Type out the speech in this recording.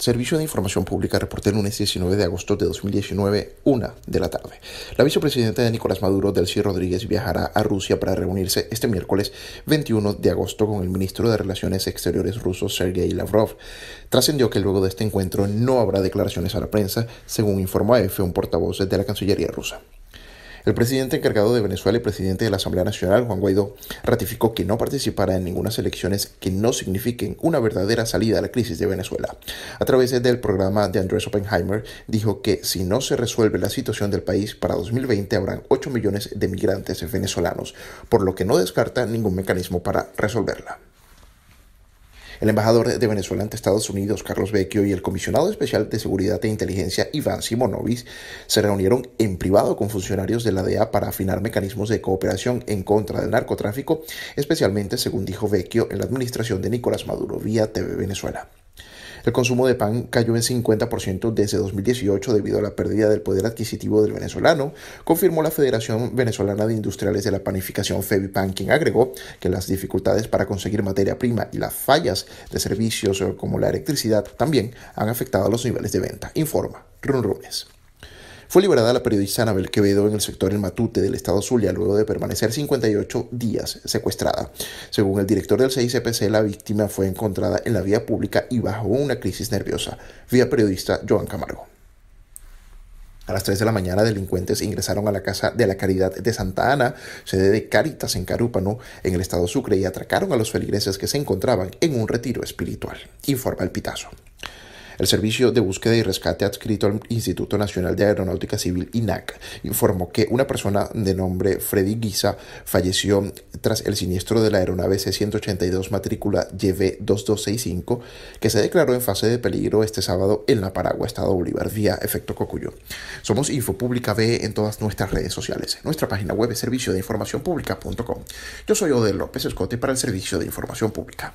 Servicio de Información Pública reportó el lunes 19 de agosto de 2019, una de la tarde. La vicepresidenta de Nicolás Maduro, Delcy Rodríguez, viajará a Rusia para reunirse este miércoles 21 de agosto con el ministro de Relaciones Exteriores ruso, Sergei Lavrov. Trascendió que luego de este encuentro no habrá declaraciones a la prensa, según informó F EFE un portavoz de la Cancillería rusa. El presidente encargado de Venezuela y presidente de la Asamblea Nacional, Juan Guaidó, ratificó que no participará en ninguna elecciones que no signifiquen una verdadera salida a la crisis de Venezuela. A través del programa de Andrés Oppenheimer, dijo que si no se resuelve la situación del país, para 2020 habrán 8 millones de migrantes venezolanos, por lo que no descarta ningún mecanismo para resolverla. El embajador de Venezuela ante Estados Unidos, Carlos Vecchio, y el comisionado especial de Seguridad e Inteligencia, Iván Simonovic, se reunieron en privado con funcionarios de la DEA para afinar mecanismos de cooperación en contra del narcotráfico, especialmente, según dijo Vecchio, en la administración de Nicolás Maduro vía TV Venezuela. El consumo de pan cayó en 50% desde 2018 debido a la pérdida del poder adquisitivo del venezolano, confirmó la Federación Venezolana de Industriales de la Panificación FEBIPAN, quien agregó que las dificultades para conseguir materia prima y las fallas de servicios eh, como la electricidad también han afectado los niveles de venta, informa Run fue liberada la periodista Anabel Quevedo en el sector El Matute del estado Zulia luego de permanecer 58 días secuestrada. Según el director del CICPC, la víctima fue encontrada en la vía pública y bajo una crisis nerviosa. Vía periodista Joan Camargo. A las 3 de la mañana, delincuentes ingresaron a la Casa de la Caridad de Santa Ana, sede de Caritas en Carúpano, en el estado Sucre, y atracaron a los feligreses que se encontraban en un retiro espiritual. Informa el Pitazo. El Servicio de Búsqueda y Rescate adscrito al Instituto Nacional de Aeronáutica Civil INAC informó que una persona de nombre Freddy Guisa falleció tras el siniestro de la aeronave C-182 matrícula YV2265 que se declaró en fase de peligro este sábado en La Paragua, Estado Bolívar, vía Efecto Cocuyo. Somos Infopública B en todas nuestras redes sociales. Nuestra página web es servicio de información pública.com. Yo soy Odel López Escote para el Servicio de Información Pública.